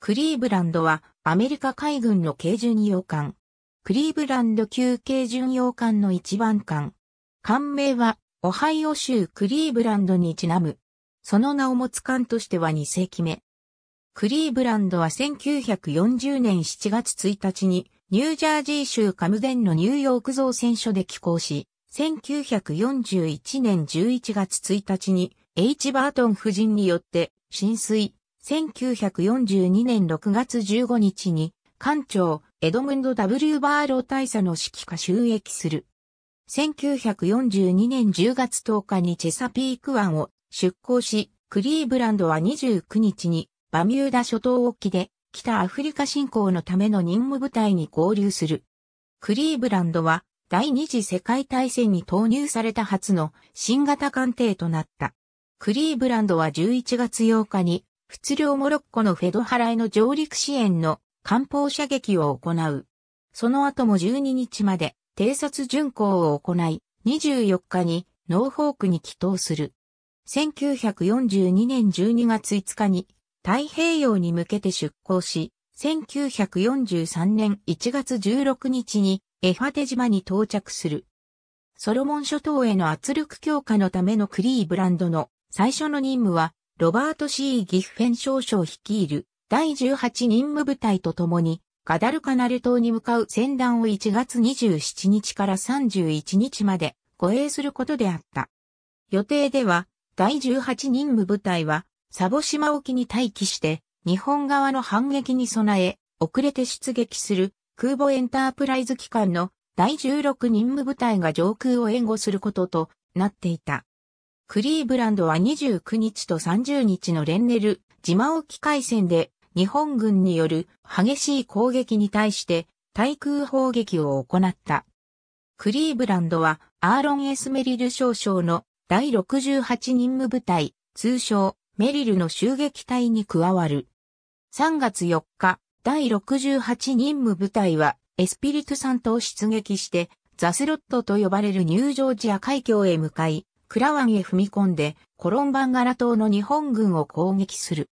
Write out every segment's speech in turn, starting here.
クリーブランドはアメリカ海軍の軽巡洋艦。クリーブランド級軽巡洋艦の一番艦。艦名はオハイオ州クリーブランドにちなむ。その名を持つ艦としては2世紀目。クリーブランドは1940年7月1日にニュージャージー州カムデンのニューヨーク造船所で寄港し、1941年11月1日に H バートン夫人によって浸水、1942年6月15日に、艦長、エドムンド・ W・ バーロー大佐の指揮下収益する。1942年10月10日にチェサピーク湾を出港し、クリーブランドは29日にバミューダ諸島沖で北アフリカ侵攻のための任務部隊に合流する。クリーブランドは第二次世界大戦に投入された初の新型艦艇となった。クリーブランドは11月8日に仏領モロッコのフェド払いの上陸支援の艦砲射撃を行う。その後も12日まで偵察巡航を行い、24日にノーフォークに帰投する。1942年12月5日に太平洋に向けて出港し、1943年1月16日にエファテ島に到着する。ソロモン諸島への圧力強化のためのクリーブランドの最初の任務はロバート C. ギッフェン少将率いる第18任務部隊と共に、ガダルカナル島に向かう船団を1月27日から31日まで護衛することであった。予定では、第18任務部隊は、サボ島沖に待機して、日本側の反撃に備え、遅れて出撃する空母エンタープライズ機関の第16任務部隊が上空を援護することとなっていた。クリーブランドは29日と30日のレンネル、島沖海戦で日本軍による激しい攻撃に対して対空砲撃を行った。クリーブランドはアーロン・エスメリル少将の第68任務部隊、通称メリルの襲撃隊に加わる。3月4日、第68任務部隊はエスピリトさんとを出撃して、ザスロットと呼ばれるニュージョージア海峡へ向かい、クラワンへ踏み込んで、コロンバンガラ島の日本軍を攻撃する。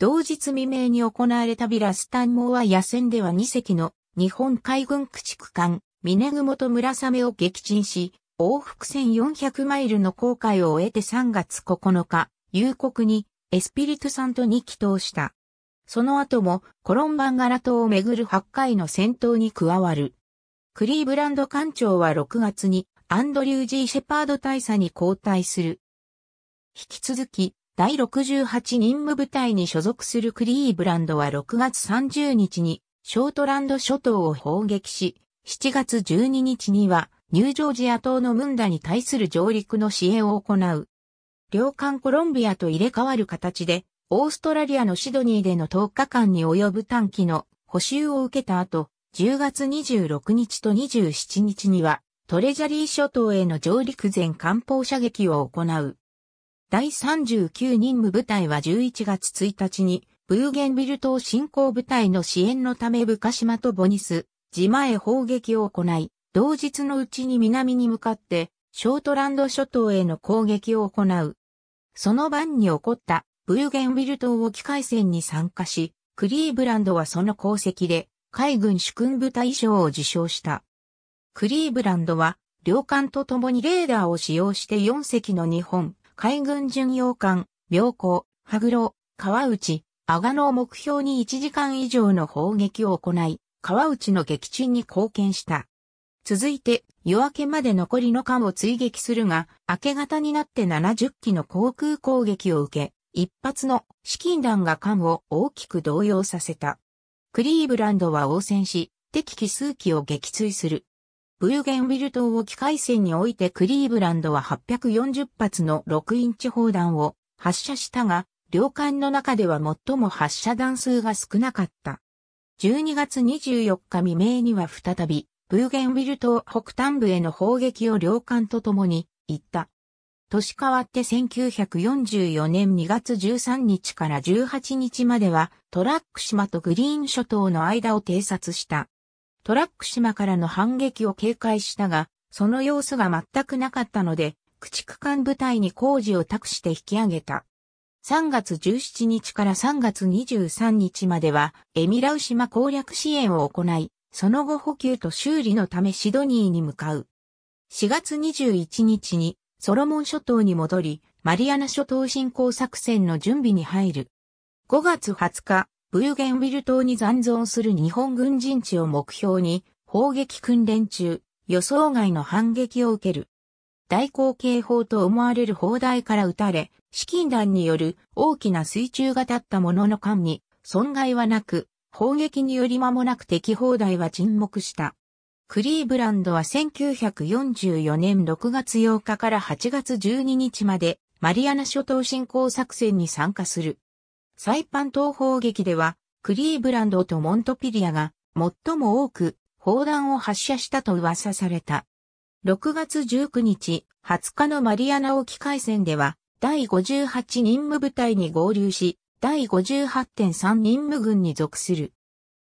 同日未明に行われたビラスタンモア野戦では2隻の日本海軍駆逐艦、ミネグモと村雨を撃沈し、往復1400マイルの航海を終えて3月9日、夕刻にエスピリトサントに帰投した。その後もコロンバンガラ島をめぐる8回の戦闘に加わる。クリーブランド艦長は6月にアンドリュー・ジー・シェパード大佐に交代する。引き続き、第68任務部隊に所属するクリーブランドは6月30日にショートランド諸島を砲撃し、7月12日にはニュージョージア島のムンダに対する上陸の支援を行う。両艦コロンビアと入れ替わる形で、オーストラリアのシドニーでの10日間に及ぶ短期の補修を受けた後、10月26日と27日にはトレジャリー諸島への上陸前艦砲射撃を行う。第39任務部隊は11月1日に、ブーゲンビル島侵攻部隊の支援のためブカ島とボニス、島へ砲撃を行い、同日のうちに南に向かって、ショートランド諸島への攻撃を行う。その晩に起こったブーゲンビル島沖海戦に参加し、クリーブランドはその功績で海軍主君部隊賞を受賞した。クリーブランドは、両艦と共にレーダーを使用して4隻の日本、海軍巡洋艦、妙高、羽黒、川内、阿賀の目標に1時間以上の砲撃を行い、川内の撃沈に貢献した。続いて、夜明けまで残りの艦を追撃するが、明け方になって70機の航空攻撃を受け、一発の資金弾が艦を大きく動揺させた。クリーブランドは応戦し、敵機数機を撃墜する。ブーゲンビル島沖海戦においてクリーブランドは840発の6インチ砲弾を発射したが、領艦の中では最も発射弾数が少なかった。12月24日未明には再び、ブーゲンビル島北端部への砲撃を領艦と共に行った。年変わって1944年2月13日から18日まではトラック島とグリーン諸島の間を偵察した。トラック島からの反撃を警戒したが、その様子が全くなかったので、駆逐艦部隊に工事を託して引き上げた。3月17日から3月23日までは、エミラウ島攻略支援を行い、その後補給と修理のためシドニーに向かう。4月21日にソロモン諸島に戻り、マリアナ諸島侵攻作戦の準備に入る。5月20日、ブーゲンウィル島に残存する日本軍人地を目標に、砲撃訓練中、予想外の反撃を受ける。大口径砲と思われる砲台から撃たれ、資金弾による大きな水中が立ったものの間に、損害はなく、砲撃により間もなく敵砲台は沈黙した。クリーブランドは1944年6月8日から8月12日までマリアナ諸島侵攻作戦に参加する。サイパン東方劇では、クリーブランドとモントピリアが最も多く砲弾を発射したと噂された。6月19日、20日のマリアナ沖海戦では、第58任務部隊に合流し、第58.3任務軍に属する。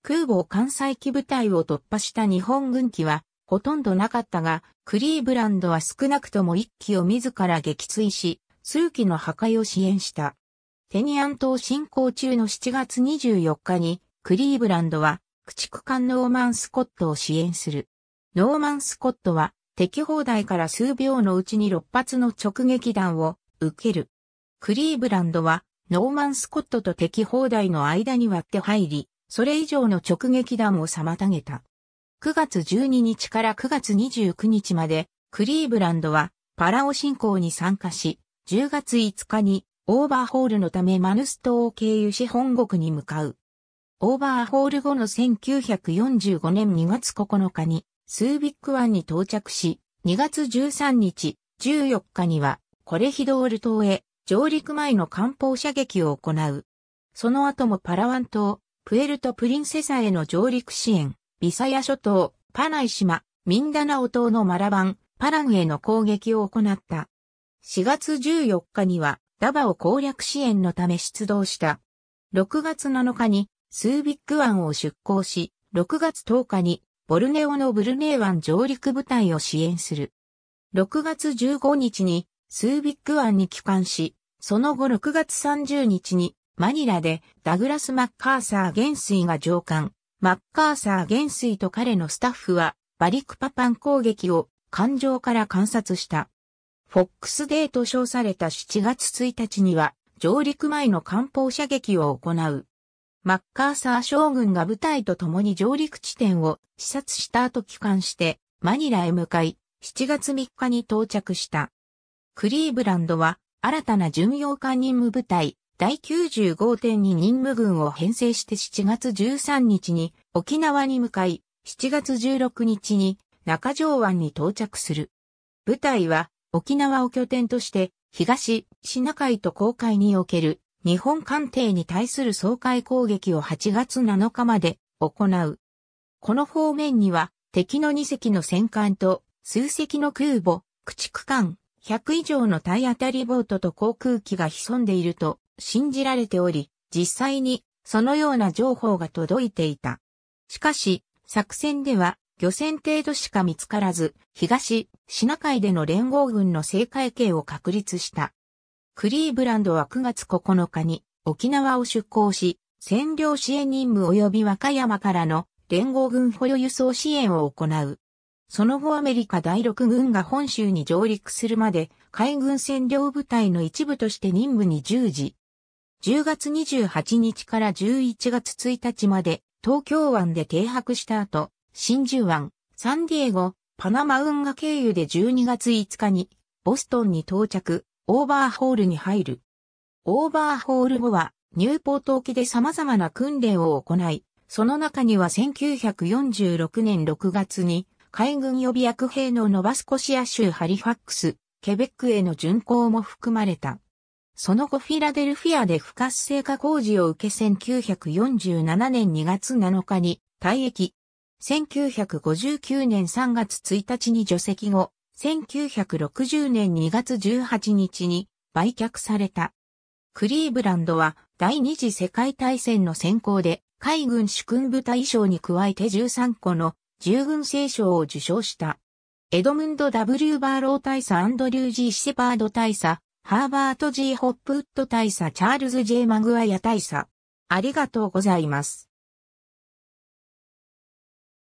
空母艦載機部隊を突破した日本軍機は、ほとんどなかったが、クリーブランドは少なくとも1機を自ら撃墜し、数機の破壊を支援した。テニアン島侵攻中の7月24日に、クリーブランドは、駆逐艦ノーマン・スコットを支援する。ノーマン・スコットは、敵砲台から数秒のうちに6発の直撃弾を受ける。クリーブランドは、ノーマン・スコットと敵砲台の間に割って入り、それ以上の直撃弾を妨げた。9月12日から9月29日まで、クリーブランドは、パラオ侵攻に参加し、10月5日にオーバーホールのためマヌス島を経由し本国に向かう。オーバーホール後の1945年2月9日にスービック湾に到着し、2月13日、14日にはコレヒドール島へ上陸前の艦砲射撃を行う。その後もパラワン島、プエルトプリンセサへの上陸支援、ビサヤ諸島、パナイ島、ミンダナオ島のマラバン、パランへの攻撃を行った。4月14日にはダバオ攻略支援のため出動した。6月7日にスービック湾を出港し、6月10日にボルネオのブルネー湾上陸部隊を支援する。6月15日にスービック湾に帰還し、その後6月30日にマニラでダグラス・マッカーサー元帥が上官、マッカーサー元帥と彼のスタッフはバリクパパン攻撃を艦上から観察した。フォックスデーと称された7月1日には、上陸前の艦砲射撃を行う。マッカーサー将軍が部隊と共に上陸地点を視察した後帰還して、マニラへ向かい、7月3日に到着した。クリーブランドは、新たな巡洋艦任務部隊、第95.2任務軍を編成して7月13日に沖縄に向かい、7月16日に中条湾に到着する。部隊は沖縄を拠点として、東、シナ海と航海における日本艦艇に対する総海攻撃を8月7日まで行う。この方面には敵の2隻の戦艦と数隻の空母、駆逐艦、100以上の体当たりボートと航空機が潜んでいると信じられており、実際にそのような情報が届いていた。しかし、作戦では漁船程度しか見つからず、東、シナ海での連合軍の正解権を確立した。クリーブランドは9月9日に沖縄を出港し、占領支援任務及び和歌山からの連合軍捕虜輸送支援を行う。その後アメリカ第6軍が本州に上陸するまで海軍占領部隊の一部として任務に従事。10月28日から11月1日まで東京湾で停泊した後、真珠湾、サンディエゴ、パナマ運河経由で12月5日に、ボストンに到着、オーバーホールに入る。オーバーホール後は、ニューポート沖で様々な訓練を行い、その中には1946年6月に、海軍予備役兵のノバスコシア州ハリファックス、ケベックへの巡航も含まれた。その後フィラデルフィアで不活性化工事を受け1947年2月7日に退役、1959年3月1日に除籍後、1960年2月18日に売却された。クリーブランドは第二次世界大戦の先行で海軍主君部隊賞に加えて13個の従軍聖賞を受賞した。エドムンド・ W・ バーロー大佐アンドリュー・ G・ シェパード大佐、ハーバート・ G・ ホップウッド大佐チャールズ・ J・ マグワヤ大佐。ありがとうございます。